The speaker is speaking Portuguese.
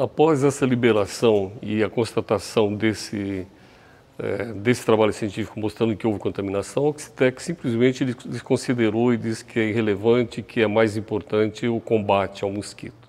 Após essa liberação e a constatação desse, é, desse trabalho científico mostrando que houve contaminação, a Oxitec simplesmente desconsiderou e disse que é irrelevante, que é mais importante o combate ao mosquito.